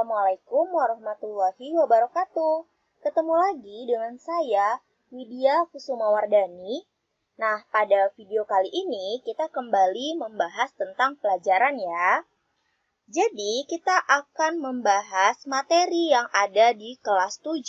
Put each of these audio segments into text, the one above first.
Assalamualaikum warahmatullahi wabarakatuh. Ketemu lagi dengan saya, Widya Kusumawardani. Nah, pada video kali ini kita kembali membahas tentang pelajaran ya. Jadi, kita akan membahas materi yang ada di kelas 7,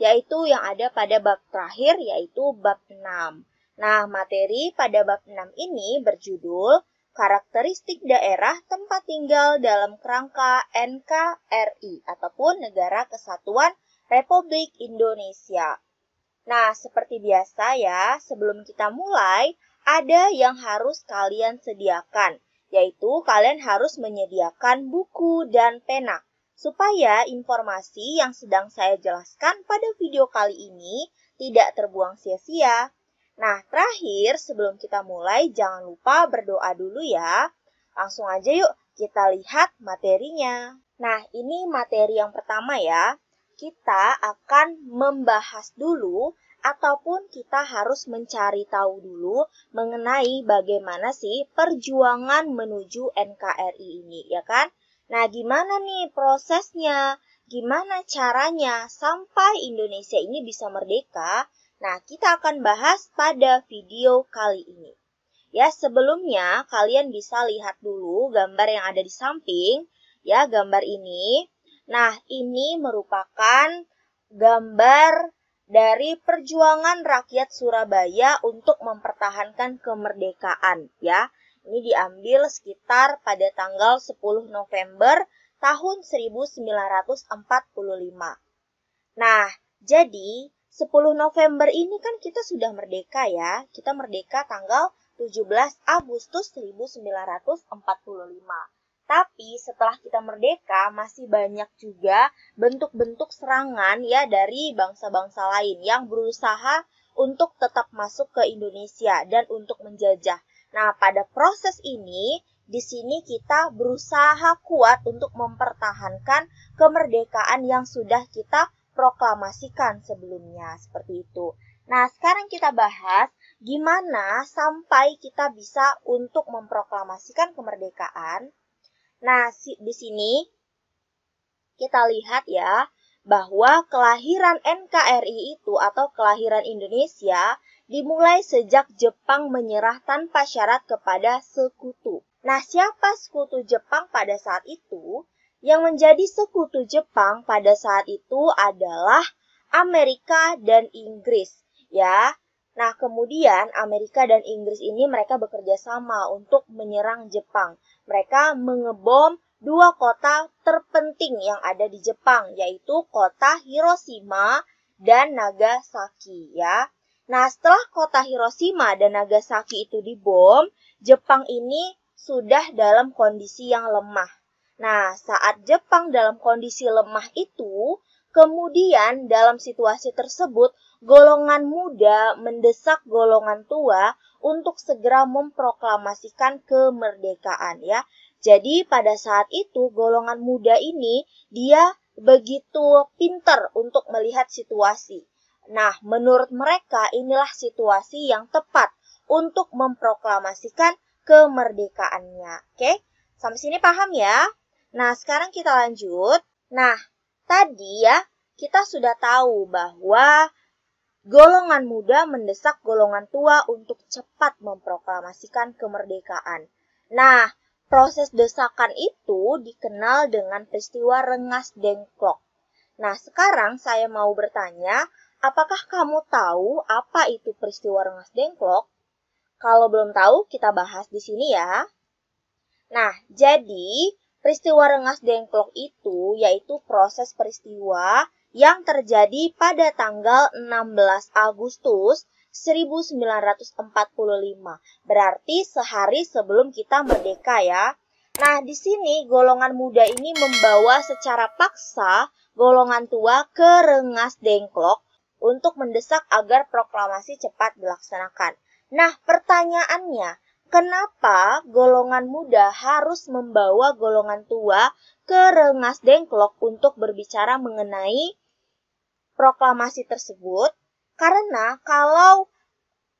yaitu yang ada pada bab terakhir, yaitu bab 6. Nah, materi pada bab 6 ini berjudul karakteristik daerah tempat tinggal dalam kerangka NKRI ataupun Negara Kesatuan Republik Indonesia. Nah, seperti biasa ya, sebelum kita mulai, ada yang harus kalian sediakan, yaitu kalian harus menyediakan buku dan pena, supaya informasi yang sedang saya jelaskan pada video kali ini tidak terbuang sia-sia. Nah, terakhir sebelum kita mulai jangan lupa berdoa dulu ya. Langsung aja yuk kita lihat materinya. Nah, ini materi yang pertama ya. Kita akan membahas dulu ataupun kita harus mencari tahu dulu mengenai bagaimana sih perjuangan menuju NKRI ini, ya kan? Nah, gimana nih prosesnya? Gimana caranya sampai Indonesia ini bisa merdeka? Nah, kita akan bahas pada video kali ini. Ya, sebelumnya kalian bisa lihat dulu gambar yang ada di samping, ya, gambar ini. Nah, ini merupakan gambar dari perjuangan rakyat Surabaya untuk mempertahankan kemerdekaan, ya. Ini diambil sekitar pada tanggal 10 November tahun 1945. Nah, jadi 10 November ini kan kita sudah merdeka ya. Kita merdeka tanggal 17 Agustus 1945. Tapi setelah kita merdeka masih banyak juga bentuk-bentuk serangan ya dari bangsa-bangsa lain yang berusaha untuk tetap masuk ke Indonesia dan untuk menjajah. Nah, pada proses ini di sini kita berusaha kuat untuk mempertahankan kemerdekaan yang sudah kita proklamasikan sebelumnya seperti itu. Nah, sekarang kita bahas gimana sampai kita bisa untuk memproklamasikan kemerdekaan. Nah, di sini kita lihat ya bahwa kelahiran NKRI itu atau kelahiran Indonesia dimulai sejak Jepang menyerah tanpa syarat kepada sekutu. Nah, siapa sekutu Jepang pada saat itu? Yang menjadi sekutu Jepang pada saat itu adalah Amerika dan Inggris, ya. Nah, kemudian Amerika dan Inggris ini mereka bekerja sama untuk menyerang Jepang. Mereka mengebom dua kota terpenting yang ada di Jepang, yaitu kota Hiroshima dan Nagasaki, ya. Nah, setelah kota Hiroshima dan Nagasaki itu dibom, Jepang ini sudah dalam kondisi yang lemah. Nah, saat Jepang dalam kondisi lemah itu, kemudian dalam situasi tersebut, golongan muda mendesak golongan tua untuk segera memproklamasikan kemerdekaan ya. Jadi pada saat itu golongan muda ini dia begitu pinter untuk melihat situasi. Nah, menurut mereka inilah situasi yang tepat untuk memproklamasikan kemerdekaannya. Oke, sampai sini paham ya? Nah, sekarang kita lanjut. Nah, tadi ya, kita sudah tahu bahwa golongan muda mendesak golongan tua untuk cepat memproklamasikan kemerdekaan. Nah, proses desakan itu dikenal dengan peristiwa rengas dengklok. Nah, sekarang saya mau bertanya, apakah kamu tahu apa itu peristiwa rengas dengklok? Kalau belum tahu, kita bahas di sini ya. Nah, jadi Peristiwa rengas dengklok itu yaitu proses peristiwa yang terjadi pada tanggal 16 Agustus 1945. Berarti sehari sebelum kita merdeka ya. Nah, di sini golongan muda ini membawa secara paksa golongan tua ke rengas dengklok untuk mendesak agar proklamasi cepat dilaksanakan. Nah, pertanyaannya, kenapa golongan muda harus membawa golongan tua ke Rengas Dengklok untuk berbicara mengenai proklamasi tersebut? Karena kalau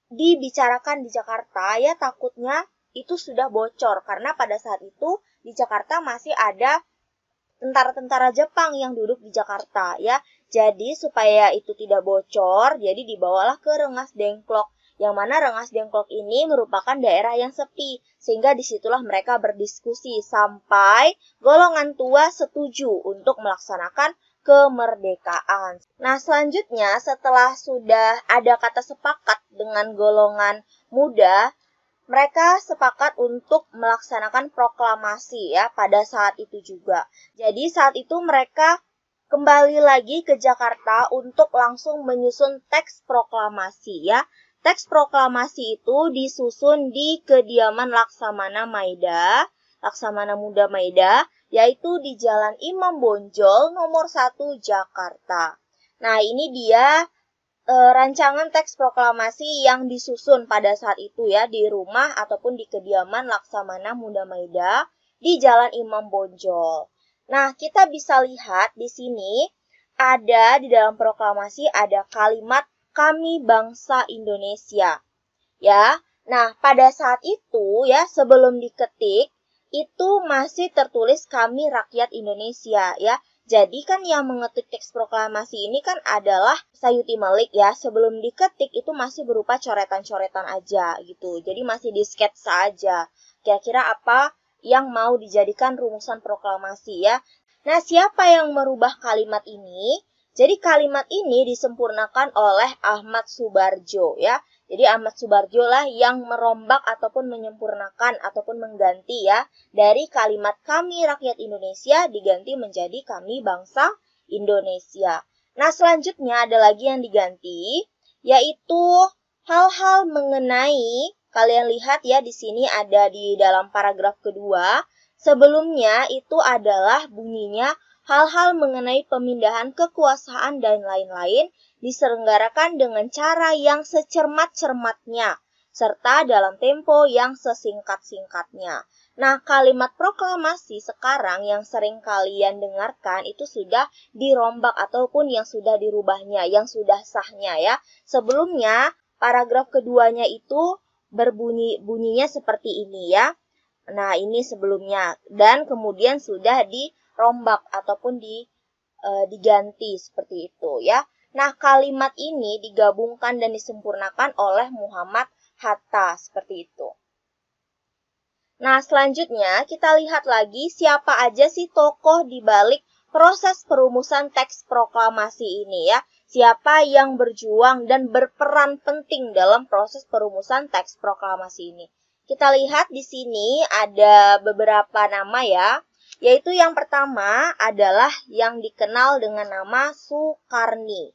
dibicarakan di Jakarta ya takutnya itu sudah bocor karena pada saat itu di Jakarta masih ada tentara-tentara Jepang yang duduk di Jakarta ya. Jadi supaya itu tidak bocor, jadi dibawalah ke Rengas Dengklok yang mana Rengas Dengklok ini merupakan daerah yang sepi, sehingga disitulah mereka berdiskusi sampai golongan tua setuju untuk melaksanakan kemerdekaan. Nah, selanjutnya setelah sudah ada kata sepakat dengan golongan muda, mereka sepakat untuk melaksanakan proklamasi ya pada saat itu juga. Jadi saat itu mereka kembali lagi ke Jakarta untuk langsung menyusun teks proklamasi ya. Teks proklamasi itu disusun di kediaman Laksamana Maeda, Laksamana Muda Maeda, yaitu di Jalan Imam Bonjol nomor 1 Jakarta. Nah, ini dia e, rancangan teks proklamasi yang disusun pada saat itu ya di rumah ataupun di kediaman Laksamana Muda Maeda di Jalan Imam Bonjol. Nah, kita bisa lihat di sini ada di dalam proklamasi ada kalimat kami bangsa Indonesia. Ya. Nah, pada saat itu ya sebelum diketik itu masih tertulis kami rakyat Indonesia ya. Jadi kan yang mengetik teks proklamasi ini kan adalah Sayuti Malik ya. Sebelum diketik itu masih berupa coretan-coretan aja gitu. Jadi masih di sketsa aja. Kira-kira apa yang mau dijadikan rumusan proklamasi ya. Nah, siapa yang merubah kalimat ini? Jadi kalimat ini disempurnakan oleh Ahmad Subarjo ya. Jadi Ahmad Subarjo lah yang merombak ataupun menyempurnakan ataupun mengganti ya dari kalimat kami rakyat Indonesia diganti menjadi kami bangsa Indonesia. Nah, selanjutnya ada lagi yang diganti yaitu hal-hal mengenai kalian lihat ya di sini ada di dalam paragraf kedua sebelumnya itu adalah bunyinya hal-hal mengenai pemindahan kekuasaan dan lain-lain diselenggarakan dengan cara yang secermat-cermatnya serta dalam tempo yang sesingkat-singkatnya. Nah, kalimat proklamasi sekarang yang sering kalian dengarkan itu sudah dirombak ataupun yang sudah dirubahnya, yang sudah sahnya ya. Sebelumnya, paragraf keduanya itu berbunyi bunyinya seperti ini ya. Nah, ini sebelumnya dan kemudian sudah di dirombak ataupun di e, diganti seperti itu ya. Nah, kalimat ini digabungkan dan disempurnakan oleh Muhammad Hatta seperti itu. Nah, selanjutnya kita lihat lagi siapa aja sih tokoh di balik proses perumusan teks proklamasi ini ya. Siapa yang berjuang dan berperan penting dalam proses perumusan teks proklamasi ini? Kita lihat di sini ada beberapa nama ya yaitu yang pertama adalah yang dikenal dengan nama Sukarni.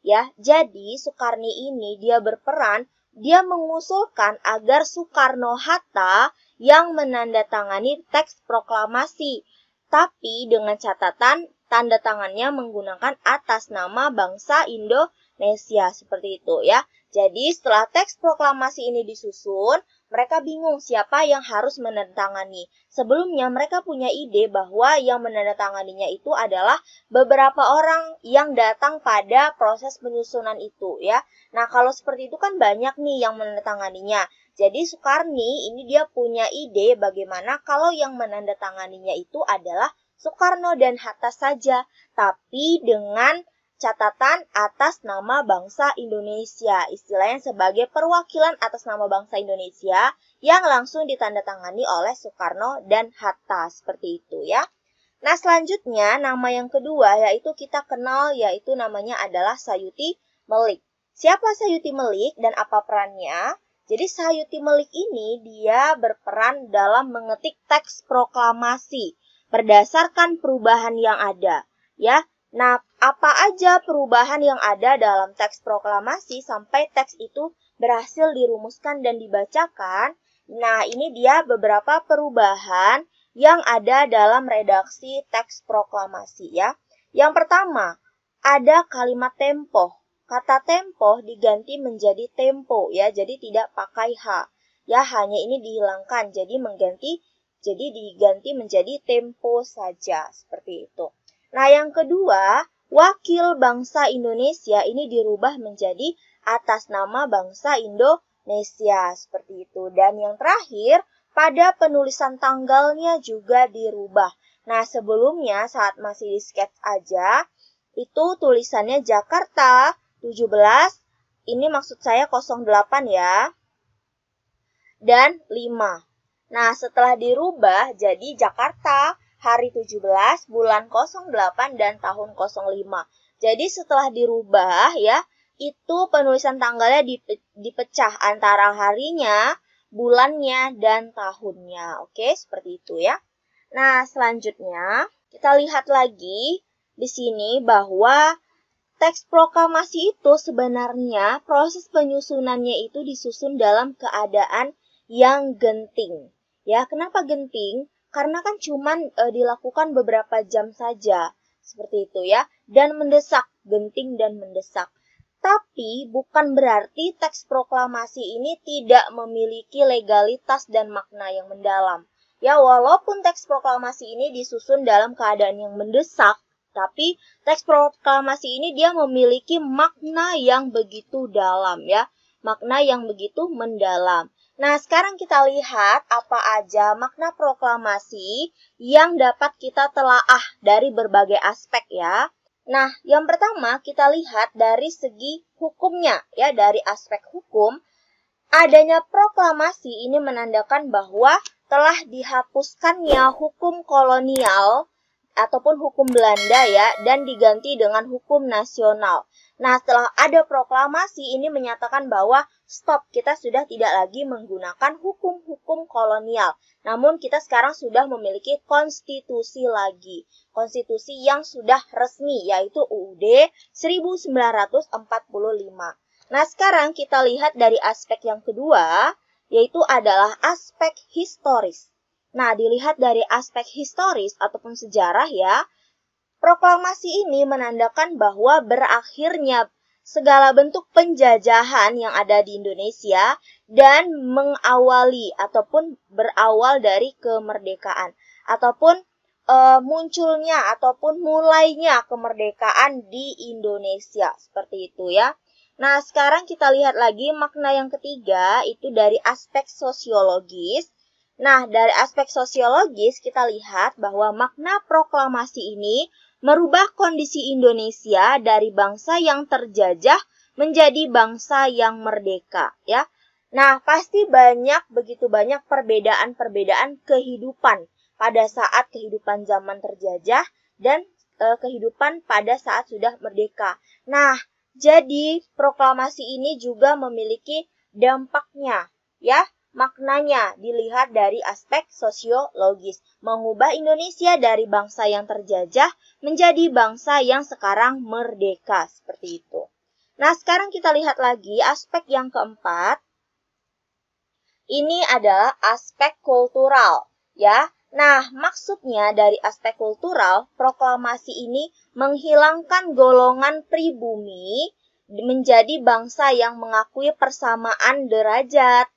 Ya, jadi Sukarni ini dia berperan, dia mengusulkan agar Soekarno-Hatta yang menandatangani teks proklamasi, tapi dengan catatan tanda tangannya menggunakan atas nama bangsa Indonesia seperti itu ya. Jadi setelah teks proklamasi ini disusun, mereka bingung siapa yang harus menandatangani. Sebelumnya mereka punya ide bahwa yang menandatanganinya itu adalah beberapa orang yang datang pada proses penyusunan itu ya. Nah, kalau seperti itu kan banyak nih yang menandatanganinya. Jadi Soekarni ini dia punya ide bagaimana kalau yang menandatanganinya itu adalah Soekarno dan Hatta saja, tapi dengan catatan atas nama bangsa Indonesia, istilahnya sebagai perwakilan atas nama bangsa Indonesia yang langsung ditandatangani oleh Soekarno dan Hatta seperti itu ya. Nah, selanjutnya nama yang kedua yaitu kita kenal yaitu namanya adalah Sayuti Melik. Siapa Sayuti Melik dan apa perannya? Jadi Sayuti Melik ini dia berperan dalam mengetik teks proklamasi berdasarkan perubahan yang ada, ya Nah, apa aja perubahan yang ada dalam teks proklamasi sampai teks itu berhasil dirumuskan dan dibacakan? Nah, ini dia beberapa perubahan yang ada dalam redaksi teks proklamasi ya. Yang pertama, ada kalimat tempo. Kata tempo diganti menjadi tempo ya, jadi tidak pakai h. Ya, hanya ini dihilangkan jadi mengganti jadi diganti menjadi tempo saja seperti itu. Nah, yang kedua, wakil bangsa Indonesia ini dirubah menjadi atas nama bangsa Indonesia seperti itu. Dan yang terakhir, pada penulisan tanggalnya juga dirubah. Nah, sebelumnya saat masih di sketch aja, itu tulisannya Jakarta 17, ini maksud saya 08 ya, dan 5. Nah, setelah dirubah jadi Jakarta hari 17, bulan 08 dan tahun 05. Jadi setelah dirubah ya, itu penulisan tanggalnya dipe dipecah antara harinya, bulannya dan tahunnya. Oke, seperti itu ya. Nah, selanjutnya kita lihat lagi di sini bahwa teks proklamasi itu sebenarnya proses penyusunannya itu disusun dalam keadaan yang genting. Ya, kenapa genting? karena kan cuman e, dilakukan beberapa jam saja seperti itu ya dan mendesak genting dan mendesak tapi bukan berarti teks proklamasi ini tidak memiliki legalitas dan makna yang mendalam ya walaupun teks proklamasi ini disusun dalam keadaan yang mendesak tapi teks proklamasi ini dia memiliki makna yang begitu dalam ya makna yang begitu mendalam Nah, sekarang kita lihat apa aja makna proklamasi yang dapat kita telaah dari berbagai aspek ya. Nah, yang pertama kita lihat dari segi hukumnya ya, dari aspek hukum. Adanya proklamasi ini menandakan bahwa telah dihapuskannya hukum kolonial ataupun hukum Belanda ya dan diganti dengan hukum nasional. Nah, setelah ada proklamasi ini menyatakan bahwa stop kita sudah tidak lagi menggunakan hukum-hukum kolonial. Namun kita sekarang sudah memiliki konstitusi lagi. Konstitusi yang sudah resmi yaitu UUD 1945. Nah, sekarang kita lihat dari aspek yang kedua yaitu adalah aspek historis. Nah, dilihat dari aspek historis ataupun sejarah ya, proklamasi ini menandakan bahwa berakhirnya segala bentuk penjajahan yang ada di Indonesia dan mengawali ataupun berawal dari kemerdekaan ataupun e, munculnya ataupun mulainya kemerdekaan di Indonesia seperti itu ya. Nah, sekarang kita lihat lagi makna yang ketiga itu dari aspek sosiologis Nah, dari aspek sosiologis kita lihat bahwa makna proklamasi ini merubah kondisi Indonesia dari bangsa yang terjajah menjadi bangsa yang merdeka, ya. Nah, pasti banyak begitu banyak perbedaan-perbedaan kehidupan pada saat kehidupan zaman terjajah dan e, kehidupan pada saat sudah merdeka. Nah, jadi proklamasi ini juga memiliki dampaknya, ya maknanya dilihat dari aspek sosiologis, mengubah Indonesia dari bangsa yang terjajah menjadi bangsa yang sekarang merdeka, seperti itu. Nah, sekarang kita lihat lagi aspek yang keempat. Ini adalah aspek kultural, ya. Nah, maksudnya dari aspek kultural, proklamasi ini menghilangkan golongan pribumi menjadi bangsa yang mengakui persamaan derajat,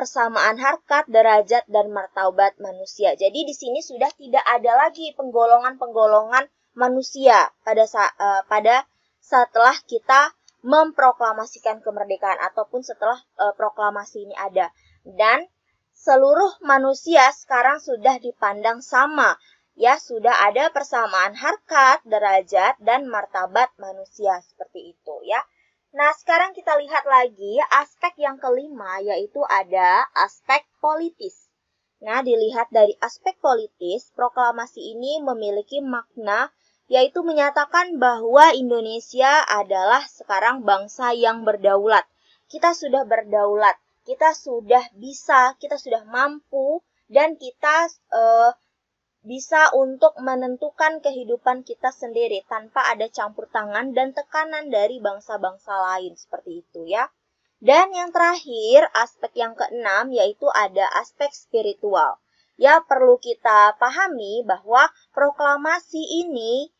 persamaan harkat, derajat, dan martabat manusia. Jadi di sini sudah tidak ada lagi penggolongan-penggolongan manusia pada uh, pada setelah kita memproklamasikan kemerdekaan ataupun setelah uh, proklamasi ini ada dan seluruh manusia sekarang sudah dipandang sama ya sudah ada persamaan harkat, derajat dan martabat manusia seperti itu ya. Nah, sekarang kita lihat lagi aspek yang kelima, yaitu ada aspek politis. Nah, dilihat dari aspek politis, proklamasi ini memiliki makna yaitu menyatakan bahwa Indonesia adalah sekarang bangsa yang berdaulat. Kita sudah berdaulat, kita sudah bisa, kita sudah mampu, dan kita uh, bisa untuk menentukan kehidupan kita sendiri tanpa ada campur tangan dan tekanan dari bangsa-bangsa lain seperti itu ya. Dan yang terakhir, aspek yang keenam yaitu ada aspek spiritual. Ya perlu kita pahami bahwa proklamasi ini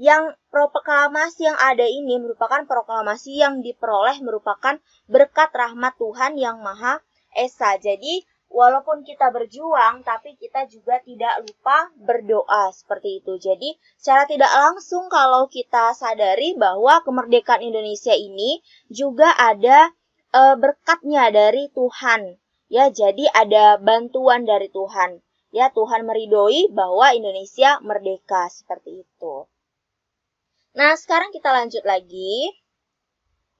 yang proklamasi yang ada ini merupakan proklamasi yang diperoleh merupakan berkat rahmat Tuhan yang Maha Esa. Jadi walaupun kita berjuang, tapi kita juga tidak lupa berdoa seperti itu. Jadi, secara tidak langsung kalau kita sadari bahwa kemerdekaan Indonesia ini juga ada e, berkatnya dari Tuhan. Ya, jadi ada bantuan dari Tuhan. Ya, Tuhan meridoi bahwa Indonesia merdeka seperti itu. Nah, sekarang kita lanjut lagi.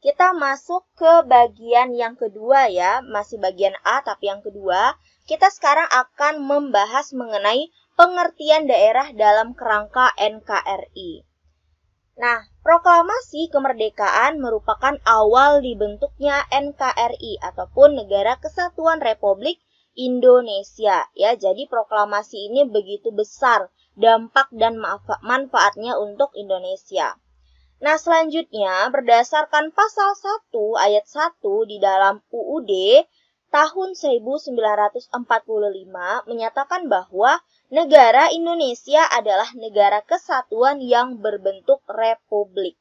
Kita masuk ke bagian yang kedua ya, masih bagian A tapi yang kedua. Kita sekarang akan membahas mengenai pengertian daerah dalam kerangka NKRI. Nah, proklamasi kemerdekaan merupakan awal dibentuknya NKRI ataupun Negara Kesatuan Republik Indonesia ya. Jadi proklamasi ini begitu besar dampak dan manfaatnya untuk Indonesia. Nah, selanjutnya berdasarkan pasal 1 ayat 1 di dalam UUD tahun 1945 menyatakan bahwa negara Indonesia adalah negara kesatuan yang berbentuk republik.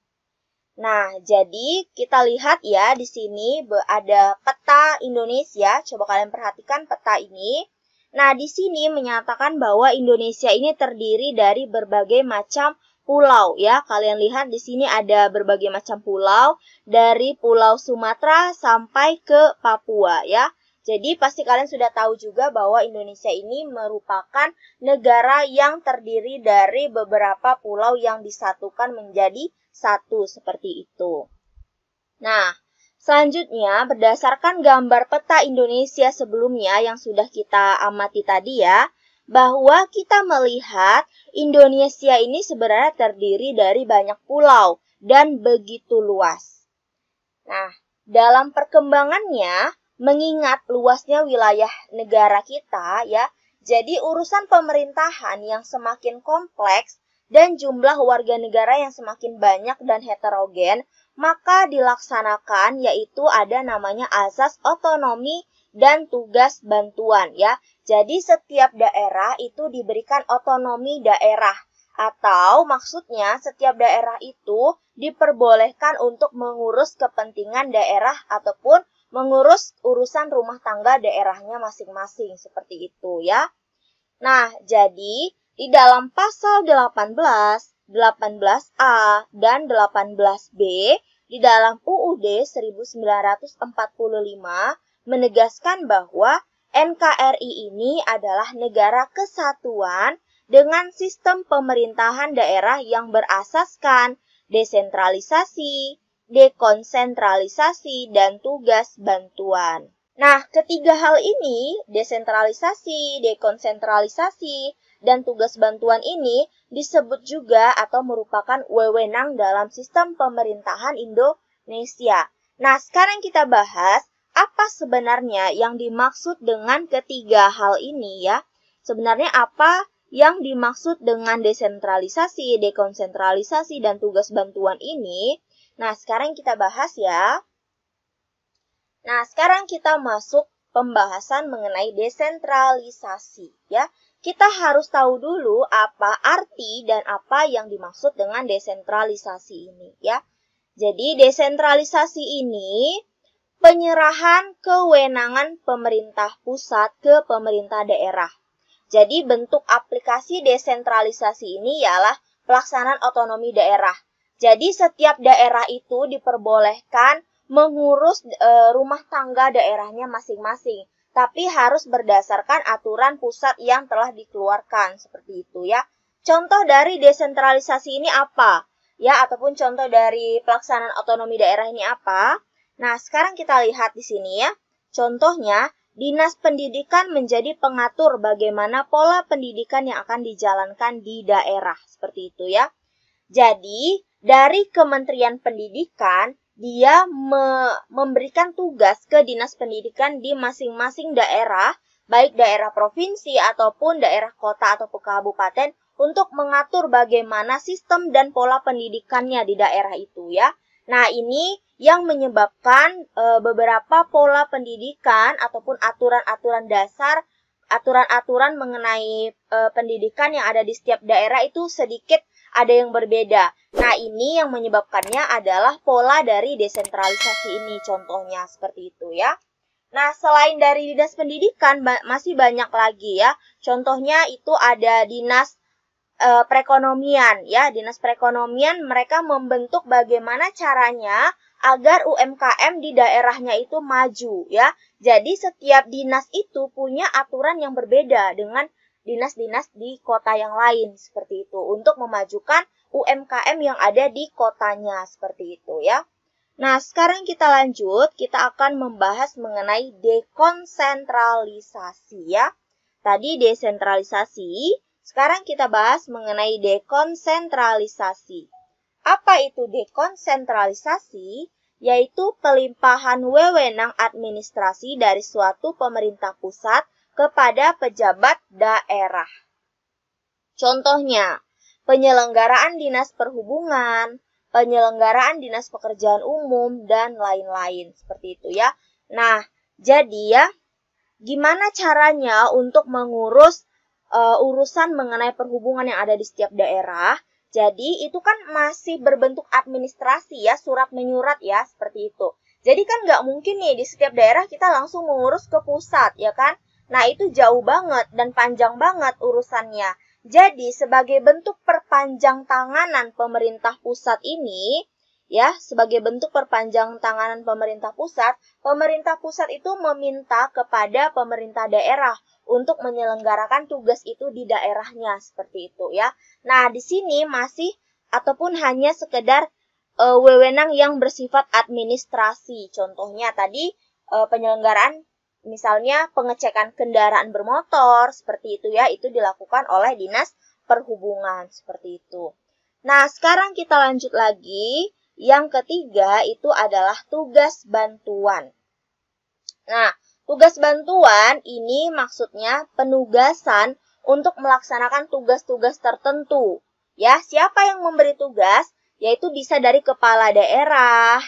Nah, jadi kita lihat ya di sini ada peta Indonesia. Coba kalian perhatikan peta ini. Nah, di sini menyatakan bahwa Indonesia ini terdiri dari berbagai macam pulau ya. Kalian lihat di sini ada berbagai macam pulau dari Pulau Sumatera sampai ke Papua ya. Jadi pasti kalian sudah tahu juga bahwa Indonesia ini merupakan negara yang terdiri dari beberapa pulau yang disatukan menjadi satu seperti itu. Nah, selanjutnya berdasarkan gambar peta Indonesia sebelumnya yang sudah kita amati tadi ya, bahwa kita melihat Indonesia ini sebenarnya terdiri dari banyak pulau dan begitu luas. Nah, dalam perkembangannya, mengingat luasnya wilayah negara kita ya, jadi urusan pemerintahan yang semakin kompleks dan jumlah warga negara yang semakin banyak dan heterogen, maka dilaksanakan yaitu ada namanya asas otonomi dan tugas bantuan ya. Jadi setiap daerah itu diberikan otonomi daerah atau maksudnya setiap daerah itu diperbolehkan untuk mengurus kepentingan daerah ataupun mengurus urusan rumah tangga daerahnya masing-masing seperti itu ya. Nah, jadi di dalam pasal 18, 18A dan 18B di dalam UUD 1945 menegaskan bahwa NKRI ini adalah negara kesatuan dengan sistem pemerintahan daerah yang berasaskan desentralisasi, dekonsentralisasi, dan tugas bantuan. Nah, ketiga hal ini, desentralisasi, dekonsentralisasi, dan tugas bantuan ini disebut juga atau merupakan wewenang dalam sistem pemerintahan Indonesia. Nah, sekarang kita bahas apa sebenarnya yang dimaksud dengan ketiga hal ini ya? Sebenarnya apa yang dimaksud dengan desentralisasi, dekonsentralisasi, dan tugas bantuan ini? Nah, sekarang kita bahas ya. Nah, sekarang kita masuk pembahasan mengenai desentralisasi ya. Kita harus tahu dulu apa arti dan apa yang dimaksud dengan desentralisasi ini ya. Jadi, desentralisasi ini penyerahan kewenangan pemerintah pusat ke pemerintah daerah. Jadi bentuk aplikasi desentralisasi ini ialah pelaksanaan otonomi daerah. Jadi setiap daerah itu diperbolehkan mengurus e, rumah tangga daerahnya masing-masing, tapi harus berdasarkan aturan pusat yang telah dikeluarkan seperti itu ya. Contoh dari desentralisasi ini apa? Ya, ataupun contoh dari pelaksanaan otonomi daerah ini apa? Nah, sekarang kita lihat di sini ya. Contohnya, Dinas Pendidikan menjadi pengatur bagaimana pola pendidikan yang akan dijalankan di daerah, seperti itu ya. Jadi, dari Kementerian Pendidikan, dia me memberikan tugas ke Dinas Pendidikan di masing-masing daerah, baik daerah provinsi ataupun daerah kota atau kabupaten, untuk mengatur bagaimana sistem dan pola pendidikannya di daerah itu ya. Nah, ini yang menyebabkan e, beberapa pola pendidikan ataupun aturan-aturan dasar, aturan-aturan mengenai e, pendidikan yang ada di setiap daerah itu sedikit ada yang berbeda. Nah, ini yang menyebabkannya adalah pola dari desentralisasi ini contohnya seperti itu ya. Nah, selain dari dinas pendidikan ba masih banyak lagi ya. Contohnya itu ada dinas e, perekonomian ya dinas perekonomian mereka membentuk bagaimana caranya agar UMKM di daerahnya itu maju ya jadi setiap dinas itu punya aturan yang berbeda dengan dinas-dinas di kota yang lain seperti itu untuk memajukan UMKM yang ada di kotanya seperti itu ya. Nah, sekarang kita lanjut, kita akan membahas mengenai dekonsentralisasi ya. Tadi desentralisasi, sekarang kita bahas mengenai dekonsentralisasi. Apa itu dekonsentralisasi? Yaitu pelimpahan wewenang administrasi dari suatu pemerintah pusat kepada pejabat daerah. Contohnya, penyelenggaraan dinas perhubungan, penyelenggaraan dinas pekerjaan umum, dan lain-lain. Seperti itu ya. Nah, jadi ya, gimana caranya untuk mengurus uh, urusan mengenai perhubungan yang ada di setiap daerah. Jadi itu kan masih berbentuk administrasi ya, surat menyurat ya, seperti itu. Jadi kan nggak mungkin nih di setiap daerah kita langsung mengurus ke pusat ya kan. Nah itu jauh banget dan panjang banget urusannya. Jadi sebagai bentuk perpanjang tanganan pemerintah pusat ini, ya sebagai bentuk perpanjang tanganan pemerintah pusat, pemerintah pusat itu meminta kepada pemerintah daerah untuk menyelenggarakan tugas itu di daerahnya seperti itu ya. Nah, di sini masih ataupun hanya sekedar e, wewenang yang bersifat administrasi. Contohnya tadi e, penyelenggaraan misalnya pengecekan kendaraan bermotor seperti itu ya, itu dilakukan oleh Dinas Perhubungan seperti itu. Nah, sekarang kita lanjut lagi. Yang ketiga itu adalah tugas bantuan. Nah, Tugas bantuan ini maksudnya penugasan untuk melaksanakan tugas-tugas tertentu. Ya, siapa yang memberi tugas? Yaitu bisa dari kepala daerah,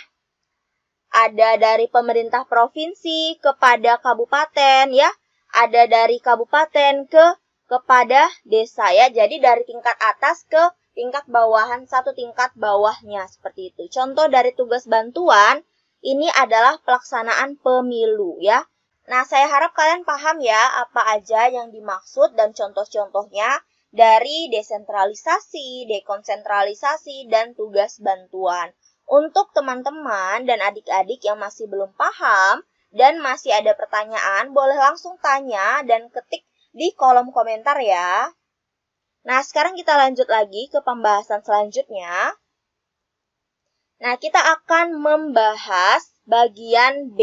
ada dari pemerintah provinsi kepada kabupaten ya, ada dari kabupaten ke kepada desa ya. Jadi dari tingkat atas ke tingkat bawahan satu tingkat bawahnya seperti itu. Contoh dari tugas bantuan ini adalah pelaksanaan pemilu ya. Nah, saya harap kalian paham ya apa aja yang dimaksud dan contoh-contohnya dari desentralisasi, dekonsentralisasi, dan tugas bantuan. Untuk teman-teman dan adik-adik yang masih belum paham dan masih ada pertanyaan, boleh langsung tanya dan ketik di kolom komentar ya. Nah, sekarang kita lanjut lagi ke pembahasan selanjutnya. Nah, kita akan membahas bagian B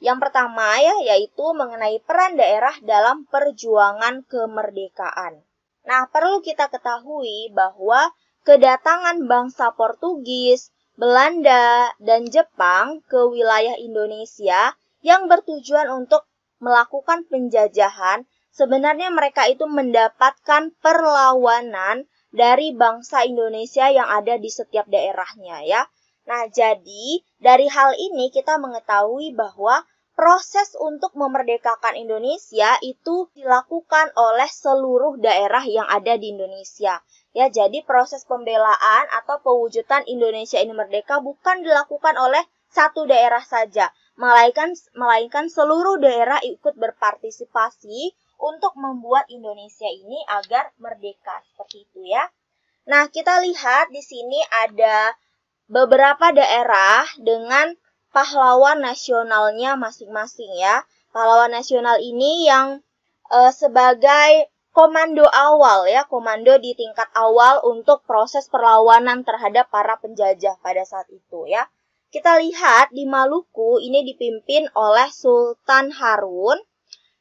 yang pertama ya yaitu mengenai peran daerah dalam perjuangan kemerdekaan. Nah, perlu kita ketahui bahwa kedatangan bangsa Portugis, Belanda, dan Jepang ke wilayah Indonesia yang bertujuan untuk melakukan penjajahan, sebenarnya mereka itu mendapatkan perlawanan dari bangsa Indonesia yang ada di setiap daerahnya ya. Nah, jadi dari hal ini kita mengetahui bahwa proses untuk memerdekakan Indonesia itu dilakukan oleh seluruh daerah yang ada di Indonesia. Ya, jadi proses pembelaan atau pewujudan Indonesia ini merdeka bukan dilakukan oleh satu daerah saja, melainkan melainkan seluruh daerah ikut berpartisipasi untuk membuat Indonesia ini agar merdeka seperti itu ya. Nah, kita lihat di sini ada beberapa daerah dengan pahlawan nasionalnya masing-masing ya. Pahlawan nasional ini yang e, sebagai komando awal ya, komando di tingkat awal untuk proses perlawanan terhadap para penjajah pada saat itu ya. Kita lihat di Maluku ini dipimpin oleh Sultan Harun.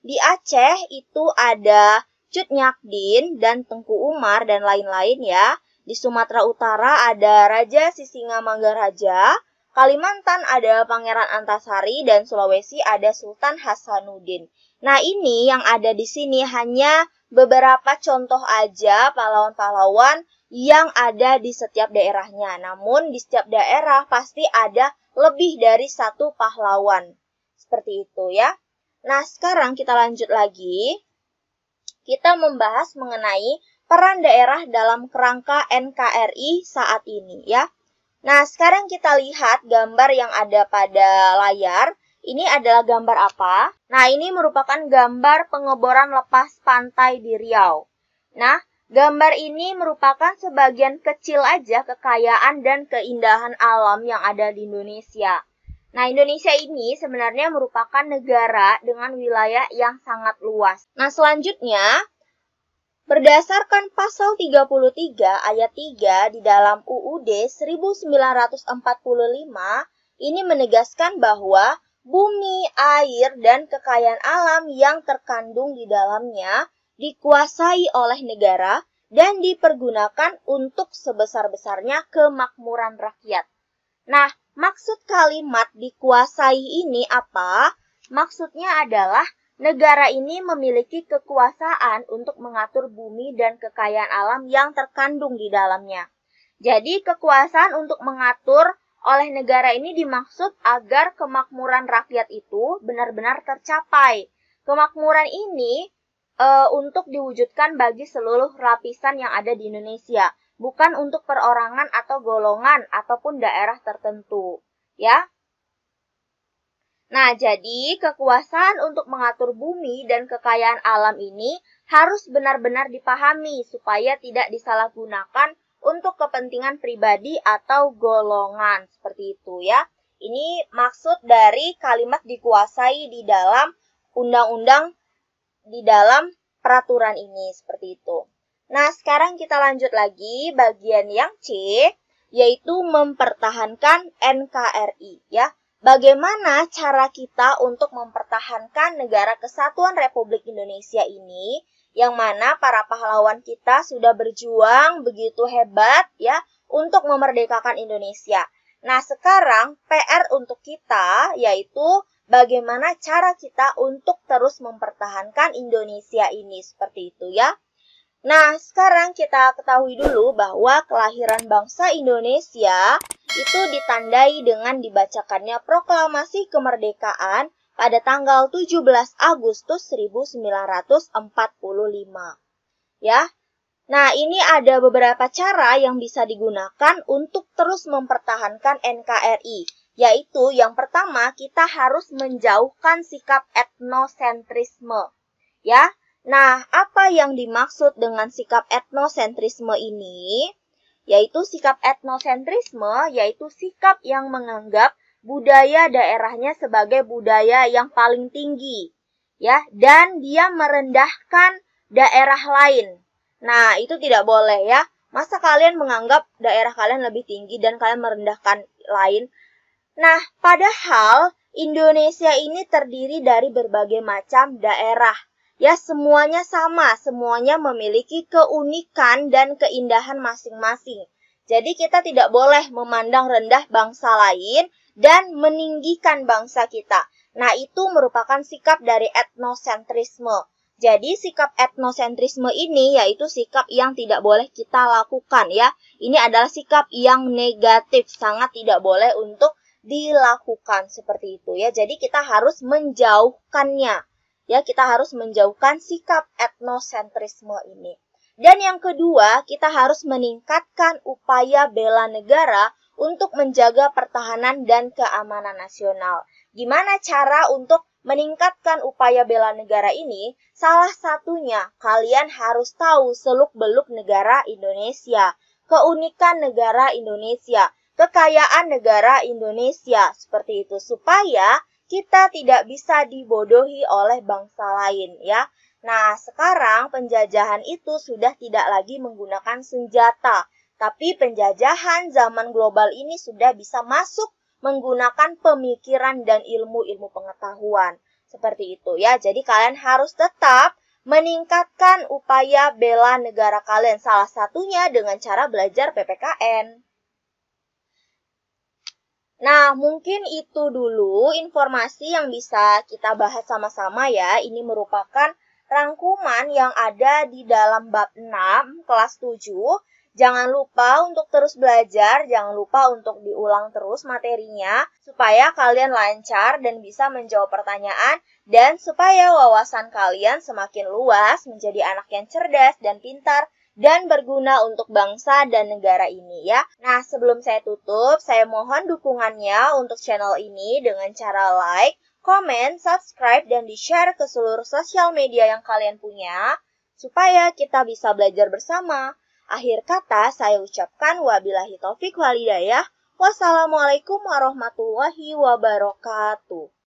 Di Aceh itu ada Cut Nyakdin dan Tengku Umar dan lain-lain ya. Di Sumatera Utara ada Raja Sisinga Manggaraja, Kalimantan ada Pangeran Antasari, dan Sulawesi ada Sultan Hasanuddin. Nah ini yang ada di sini hanya beberapa contoh aja pahlawan-pahlawan yang ada di setiap daerahnya. Namun di setiap daerah pasti ada lebih dari satu pahlawan. Seperti itu ya. Nah, sekarang kita lanjut lagi. Kita membahas mengenai peran daerah dalam kerangka NKRI saat ini ya. Nah, sekarang kita lihat gambar yang ada pada layar. Ini adalah gambar apa? Nah, ini merupakan gambar pengeboran lepas pantai di Riau. Nah, Gambar ini merupakan sebagian kecil aja kekayaan dan keindahan alam yang ada di Indonesia. Nah, Indonesia ini sebenarnya merupakan negara dengan wilayah yang sangat luas. Nah, selanjutnya Berdasarkan pasal 33 ayat 3 di dalam UUD 1945 ini menegaskan bahwa bumi, air, dan kekayaan alam yang terkandung di dalamnya dikuasai oleh negara dan dipergunakan untuk sebesar-besarnya kemakmuran rakyat. Nah, maksud kalimat dikuasai ini apa? Maksudnya adalah Negara ini memiliki kekuasaan untuk mengatur bumi dan kekayaan alam yang terkandung di dalamnya. Jadi, kekuasaan untuk mengatur oleh negara ini dimaksud agar kemakmuran rakyat itu benar-benar tercapai. Kemakmuran ini e, untuk diwujudkan bagi seluruh lapisan yang ada di Indonesia, bukan untuk perorangan atau golongan ataupun daerah tertentu. Ya, Nah, jadi kekuasaan untuk mengatur bumi dan kekayaan alam ini harus benar-benar dipahami supaya tidak disalahgunakan untuk kepentingan pribadi atau golongan seperti itu ya. Ini maksud dari kalimat dikuasai di dalam undang-undang di dalam peraturan ini seperti itu. Nah, sekarang kita lanjut lagi bagian yang C yaitu mempertahankan NKRI ya Bagaimana cara kita untuk mempertahankan negara kesatuan Republik Indonesia ini yang mana para pahlawan kita sudah berjuang begitu hebat ya untuk memerdekakan Indonesia. Nah, sekarang PR untuk kita yaitu bagaimana cara kita untuk terus mempertahankan Indonesia ini seperti itu ya. Nah, sekarang kita ketahui dulu bahwa kelahiran bangsa Indonesia itu ditandai dengan dibacakannya proklamasi kemerdekaan pada tanggal 17 Agustus 1945. Ya. Nah, ini ada beberapa cara yang bisa digunakan untuk terus mempertahankan NKRI, yaitu yang pertama kita harus menjauhkan sikap etnosentrisme. Ya. Nah, apa yang dimaksud dengan sikap etnosentrisme ini? yaitu sikap etnosentrisme, yaitu sikap yang menganggap budaya daerahnya sebagai budaya yang paling tinggi, ya, dan dia merendahkan daerah lain. Nah, itu tidak boleh ya. Masa kalian menganggap daerah kalian lebih tinggi dan kalian merendahkan lain? Nah, padahal Indonesia ini terdiri dari berbagai macam daerah Ya, semuanya sama, semuanya memiliki keunikan dan keindahan masing-masing. Jadi kita tidak boleh memandang rendah bangsa lain dan meninggikan bangsa kita. Nah, itu merupakan sikap dari etnosentrisme. Jadi sikap etnosentrisme ini yaitu sikap yang tidak boleh kita lakukan ya. Ini adalah sikap yang negatif, sangat tidak boleh untuk dilakukan seperti itu ya. Jadi kita harus menjauhkannya. Ya, kita harus menjauhkan sikap etnosentrisme ini. Dan yang kedua, kita harus meningkatkan upaya bela negara untuk menjaga pertahanan dan keamanan nasional. Gimana cara untuk meningkatkan upaya bela negara ini? Salah satunya, kalian harus tahu seluk-beluk negara Indonesia, keunikan negara Indonesia, kekayaan negara Indonesia, seperti itu, supaya kita tidak bisa dibodohi oleh bangsa lain ya. Nah, sekarang penjajahan itu sudah tidak lagi menggunakan senjata, tapi penjajahan zaman global ini sudah bisa masuk menggunakan pemikiran dan ilmu-ilmu pengetahuan. Seperti itu ya. Jadi kalian harus tetap meningkatkan upaya bela negara kalian salah satunya dengan cara belajar PPKN. Nah, mungkin itu dulu informasi yang bisa kita bahas sama-sama ya. Ini merupakan rangkuman yang ada di dalam bab 6 kelas 7. Jangan lupa untuk terus belajar, jangan lupa untuk diulang terus materinya supaya kalian lancar dan bisa menjawab pertanyaan dan supaya wawasan kalian semakin luas menjadi anak yang cerdas dan pintar dan berguna untuk bangsa dan negara ini ya. Nah, sebelum saya tutup, saya mohon dukungannya untuk channel ini dengan cara like, komen, subscribe, dan di-share ke seluruh sosial media yang kalian punya supaya kita bisa belajar bersama. Akhir kata, saya ucapkan wabillahi taufik walidayah. Wassalamualaikum warahmatullahi wabarakatuh.